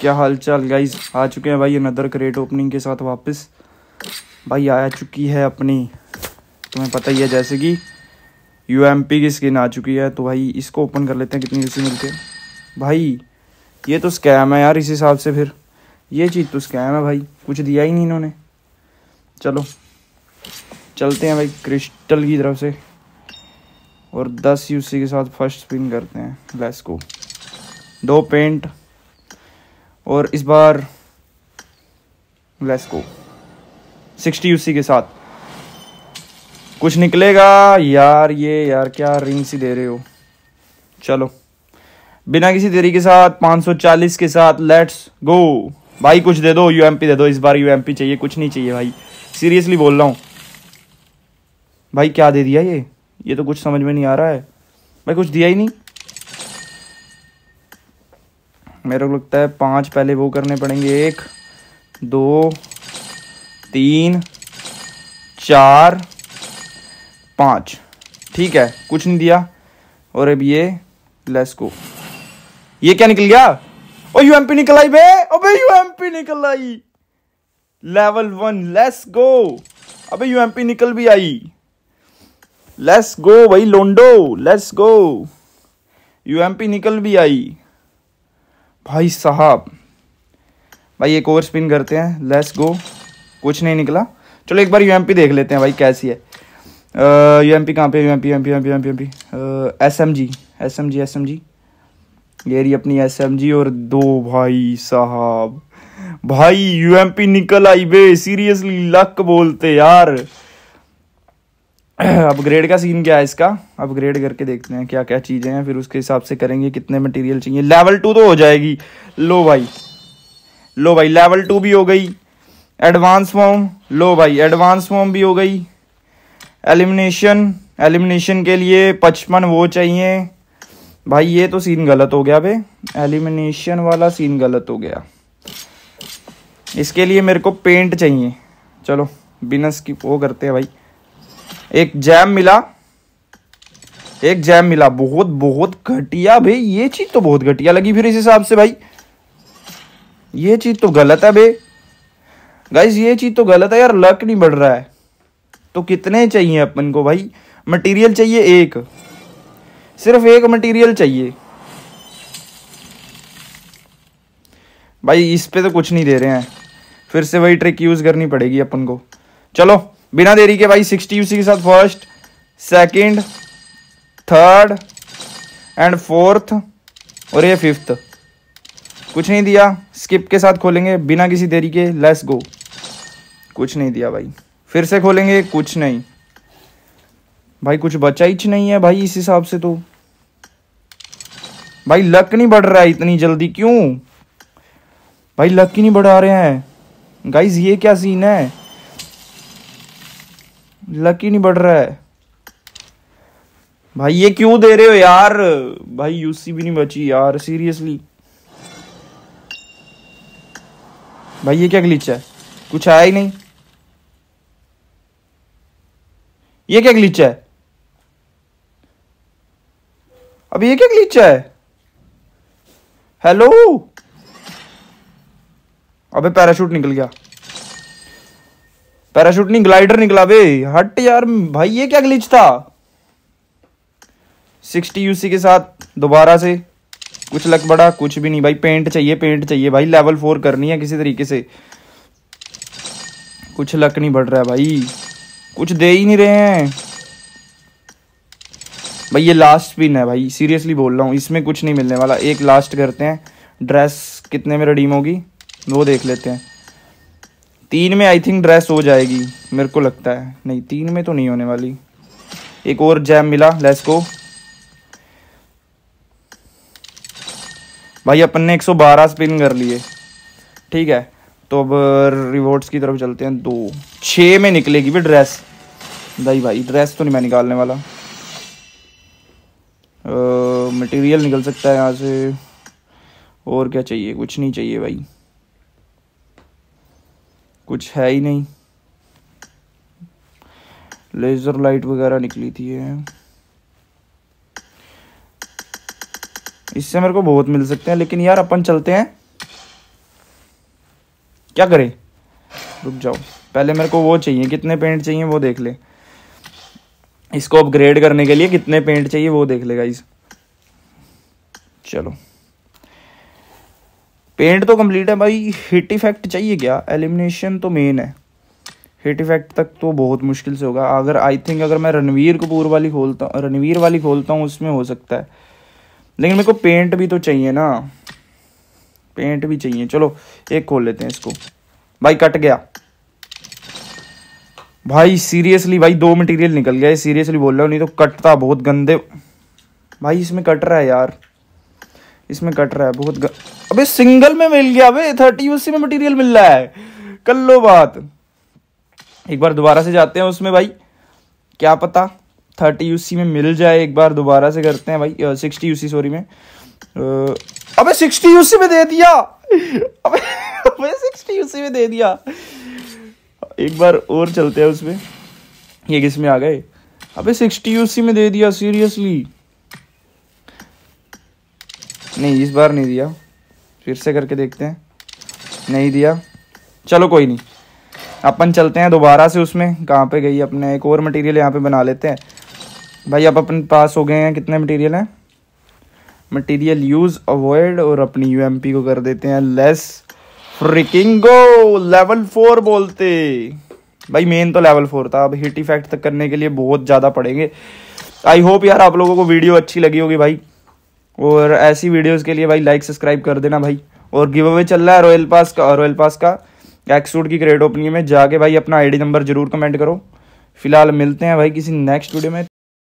क्या हालचाल गाइज आ चुके हैं भाई अनदर क्रेट ओपनिंग के साथ वापस भाई आ चुकी है अपनी तुम्हें पता ही है जैसे कि यू एम पी की स्किन आ चुकी है तो भाई इसको ओपन कर लेते हैं कितनी किसी मिलते भाई ये तो स्कैम है यार इस हिसाब से फिर ये चीज़ तो स्कैम है भाई कुछ दिया ही नहीं इन्होंने चलो चलते हैं भाई क्रिस्टल की तरफ से और दस यूसी के साथ फर्स्ट स्पिन करते हैं लेट्स दो पेंट और इस बार लेस को सिक्सटी यूसी के साथ कुछ निकलेगा यार ये यार क्या रिंग सी दे रहे हो चलो बिना किसी देरी के साथ 540 के साथ लेट्स गो भाई कुछ दे दो यूएमपी दे दो इस बार यूएमपी चाहिए कुछ नहीं चाहिए भाई सीरियसली बोल रहा हूँ भाई क्या दे दिया ये ये तो कुछ समझ में नहीं आ रहा है भाई कुछ दिया ही नहीं मेरे को लगता है पांच पहले वो करने पड़ेंगे एक दो तीन चार पांच ठीक है कुछ नहीं दिया और अब ये लेस गो ये क्या निकल गया ओ यू एम पी निकल आई बे अबे यू एम पी निकल आई लेवल वन लेस गो अबे यू एम पी निकल भी आई लेस गो भाई लोंडो let's go U M P निकल भी आई भाई साहब भाई एक और स्पिन करते हैं लेट्स गो कुछ नहीं निकला चलो एक बार यूएमपी देख लेते हैं भाई कैसी है यू एम पी कहाँ पे U M P M P M P M P M P S M G S M G S M G ये रही अपनी एस एम जी और दो भाई साहब भाई यू एम पी निकल आई बे सीरियसली लक बोलते यार अपग्रेड का सीन क्या है इसका अपग्रेड करके देखते हैं क्या क्या चीज़ें हैं फिर उसके हिसाब से करेंगे कितने मटेरियल चाहिए लेवल टू तो हो जाएगी लो भाई लो भाई लेवल टू भी हो गई एडवांस फॉर्म लो भाई एडवांस फॉर्म भी हो गई एलिमिनेशन एलिमिनेशन के लिए पचपन वो चाहिए भाई ये तो सीन गलत हो गया भाई एलिमिनेशन वाला सीन गलत हो गया इसके लिए मेरे को पेंट चाहिए चलो बिना की वो करते हैं भाई एक जैम मिला एक जैम मिला बहुत बहुत घटिया भाई ये चीज तो बहुत घटिया लगी फिर इस हिसाब से भाई ये चीज तो गलत है भाई गाइज ये चीज तो गलत है यार लक नहीं बढ़ रहा है तो कितने चाहिए अपन को भाई मटेरियल चाहिए एक सिर्फ एक मटेरियल चाहिए भाई इस पे तो कुछ नहीं दे रहे हैं फिर से वही ट्रिक यूज करनी पड़ेगी अपन को चलो बिना देरी के भाई सिक्सटी यूसी के साथ first second third and fourth और ये फिफ्थ कुछ नहीं दिया स्किप के साथ खोलेंगे बिना किसी देरी के लेस गो कुछ नहीं दिया भाई फिर से खोलेंगे कुछ नहीं भाई कुछ बचा ही नहीं है भाई इस हिसाब से तो भाई लक नहीं बढ़ रहा है इतनी जल्दी क्यों भाई लक ही नहीं बढ़ा रहे हैं गाइज ये क्या सीन है लकी नहीं बढ़ रहा है भाई ये क्यों दे रहे हो यार भाई यूसी भी नहीं बची यार सीरियसली भाई ये क्या ग्लिच है कुछ आया ही नहीं ये क्या ग्लिच है अब ये क्या ग्लिच है हेलो अबे पैराशूट निकल गया पैराशूट नहीं ग्लाइडर निकला बे हट यार भाई ये क्या ग्लिच था सिक्सटी यूसी के साथ दोबारा से कुछ लग बड़ा कुछ भी नहीं भाई पेंट चाहिए पेंट चाहिए भाई लेवल फोर करनी है किसी तरीके से कुछ लक नहीं बढ़ रहा है भाई कुछ दे ही नहीं रहे हैं भाई ये लास्ट स्पिन है भाई सीरियसली बोल रहा हूँ इसमें कुछ नहीं मिलने वाला एक लास्ट करते हैं ड्रेस कितने में रडीम होगी वो देख लेते हैं तीन में आई थिंक ड्रेस हो जाएगी मेरे को लगता है नहीं तीन में तो नहीं होने वाली एक और जैम मिला लेस को भाई अपन ने 112 स्पिन कर लिए ठीक है तो अब रिवॉर्ड्स uh, की तरफ चलते हैं दो छ में निकलेगी भी ड्रेस भाई भाई ड्रेस तो नहीं मैं निकालने वाला मटेरियल uh, निकल सकता है यहाँ से और क्या चाहिए कुछ नहीं चाहिए भाई कुछ है ही नहीं लेज़र लाइट वगैरह निकली थी है इससे मेरे को बहुत मिल सकते हैं लेकिन यार अपन चलते हैं क्या करें रुक जाओ पहले मेरे को वो चाहिए कितने पेंट चाहिए वो देख ले इसको अपग्रेड करने के लिए कितने पेंट चाहिए वो देख ले गाइस चलो पेंट तो कंप्लीट है भाई हिट इफेक्ट चाहिए क्या एलिमिनेशन तो मेन है हिट इफेक्ट तक तो बहुत मुश्किल से होगा अगर आई थिंक अगर मैं रणवीर कपूर वाली खोलता रणवीर वाली खोलता हूँ उसमें हो सकता है लेकिन मेरे को पेंट भी तो चाहिए ना पेंट भी चाहिए चलो एक खोल लेते हैं इसको भाई कट गया भाई सीरियसली भाई दो मटेरियल निकल गया सीरियसली बोल रहा हूँ नहीं तो कटता बहुत गंदे भाई इसमें कट रहा है यार इसमें कट रहा है बहुत ग... अबे सिंगल में मिल गया अभी थर्टी यूसी में मटेरियल मिल रहा है कर लो बात एक बार दोबारा से जाते हैं उसमें भाई क्या पता थर्टी यूसी में मिल जाए एक बार दोबारा से करते हैं भाई सिक्सटी यूसी सॉरी में uh, अबे सिक्सटी यूसी में दे दिया अबे अबे सिक्सटी यूसी में दे दिया एक बार और चलते हैं उसमें ये किस में आ गए अबे सिक्सटी यूसी में दे दिया सीरियसली नहीं इस बार नहीं दिया फिर से करके देखते हैं नहीं दिया चलो कोई नहीं अपन चलते हैं दोबारा से उसमें कहाँ पे गई अपने एक और मटेरियल यहाँ पे बना लेते हैं भाई अब अपन पास हो गए हैं कितने मटेरियल हैं मटेरियल यूज़ अवॉइड और अपनी यूएमपी को कर देते हैं लेस फ्रिकिंगो लेवल फोर बोलते भाई मेन तो लेवल फोर था अब हिट इफेक्ट तक करने के लिए बहुत ज़्यादा पड़ेंगे आई होप यार आप लोगों को वीडियो अच्छी लगी होगी भाई और ऐसी वीडियोस के लिए भाई लाइक सब्सक्राइब कर देना भाई और गिव अवे चल रहा है रॉयल पास का रॉयल पास का सूट की ग्रेड ओपनिंग में जाके भाई अपना आईडी नंबर जरूर कमेंट करो फिलहाल मिलते हैं भाई किसी नेक्स्ट वीडियो में